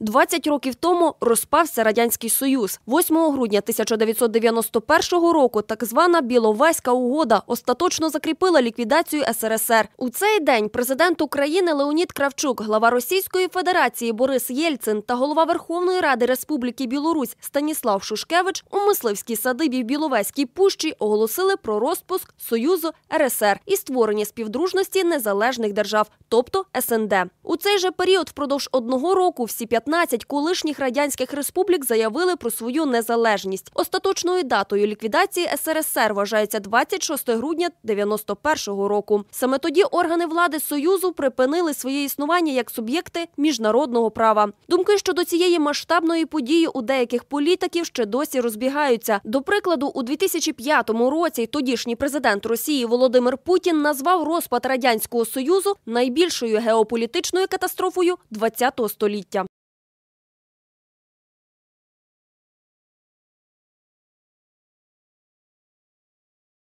20 років тому розпався радянський союз. 8 грудня 1991 року. Так звана Біловеська угода остаточно закріпила ліквідацію СРСР. У цей день президент України Леонід Кравчук, глава Російської Федерації Борис Єльцин та голова Верховної Ради Республіки Білорусь Станіслав Шушкевич у мисливській садибі в Біловеській пущі оголосили про розпуск Союзу РСР і створення співдружності незалежних держав, тобто СНД. У цей же період впродовж одного року всі 15 15 колишніх радянських республік заявили про свою незалежність. Остаточною датою ліквідації СРСР вважається 26 грудня 91-го року. Саме тоді органи влади Союзу припинили своє існування як суб'єкти міжнародного права. Думки щодо цієї масштабної події у деяких політиків ще досі розбігаються. До прикладу, у 2005 році тодішній президент Росії Володимир Путін назвав розпад радянського союзу найбільшою геополітичною катастрофою ХХ століття.